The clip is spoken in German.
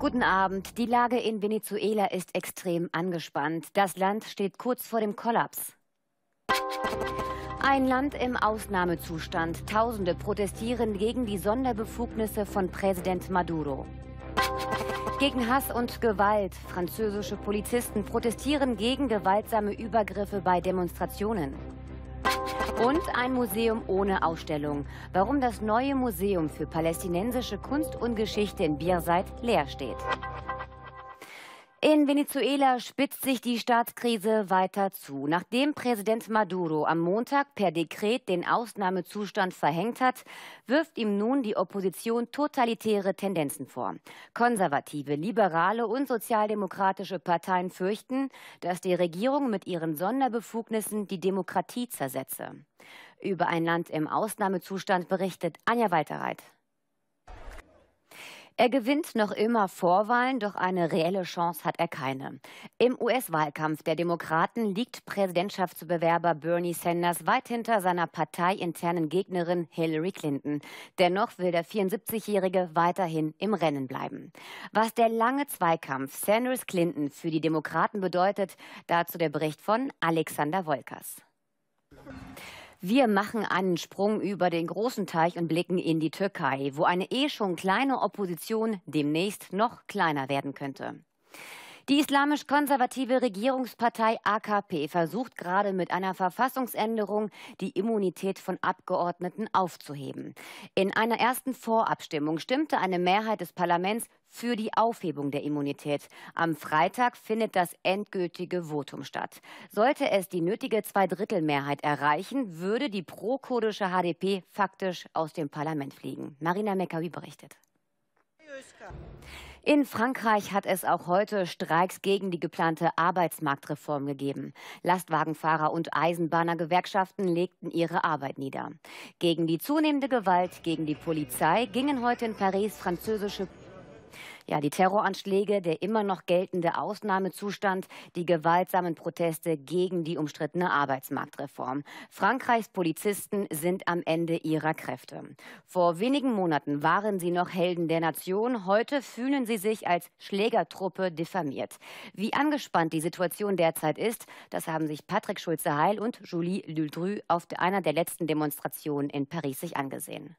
Guten Abend. Die Lage in Venezuela ist extrem angespannt. Das Land steht kurz vor dem Kollaps. Ein Land im Ausnahmezustand. Tausende protestieren gegen die Sonderbefugnisse von Präsident Maduro. Gegen Hass und Gewalt. Französische Polizisten protestieren gegen gewaltsame Übergriffe bei Demonstrationen. Und ein Museum ohne Ausstellung. Warum das neue Museum für palästinensische Kunst und Geschichte in Bierseit leer steht. In Venezuela spitzt sich die Staatskrise weiter zu. Nachdem Präsident Maduro am Montag per Dekret den Ausnahmezustand verhängt hat, wirft ihm nun die Opposition totalitäre Tendenzen vor. Konservative, liberale und sozialdemokratische Parteien fürchten, dass die Regierung mit ihren Sonderbefugnissen die Demokratie zersetze. Über ein Land im Ausnahmezustand berichtet Anja Walterreit. Er gewinnt noch immer Vorwahlen, doch eine reelle Chance hat er keine. Im US-Wahlkampf der Demokraten liegt Präsidentschaftsbewerber Bernie Sanders weit hinter seiner parteiinternen Gegnerin Hillary Clinton. Dennoch will der 74-Jährige weiterhin im Rennen bleiben. Was der lange Zweikampf Sanders-Clinton für die Demokraten bedeutet, dazu der Bericht von Alexander Wolkers. Wir machen einen Sprung über den großen Teich und blicken in die Türkei, wo eine eh schon kleine Opposition demnächst noch kleiner werden könnte. Die islamisch-konservative Regierungspartei AKP versucht gerade mit einer Verfassungsänderung die Immunität von Abgeordneten aufzuheben. In einer ersten Vorabstimmung stimmte eine Mehrheit des Parlaments für die Aufhebung der Immunität. Am Freitag findet das endgültige Votum statt. Sollte es die nötige Zweidrittelmehrheit erreichen, würde die prokurdische HDP faktisch aus dem Parlament fliegen. Marina Meckawi berichtet. In Frankreich hat es auch heute Streiks gegen die geplante Arbeitsmarktreform gegeben. Lastwagenfahrer und Eisenbahnergewerkschaften legten ihre Arbeit nieder. Gegen die zunehmende Gewalt gegen die Polizei gingen heute in Paris französische ja, die Terroranschläge, der immer noch geltende Ausnahmezustand, die gewaltsamen Proteste gegen die umstrittene Arbeitsmarktreform. Frankreichs Polizisten sind am Ende ihrer Kräfte. Vor wenigen Monaten waren sie noch Helden der Nation, heute fühlen sie sich als Schlägertruppe diffamiert. Wie angespannt die Situation derzeit ist, das haben sich Patrick Schulze-Heil und Julie Luldru auf einer der letzten Demonstrationen in Paris sich angesehen.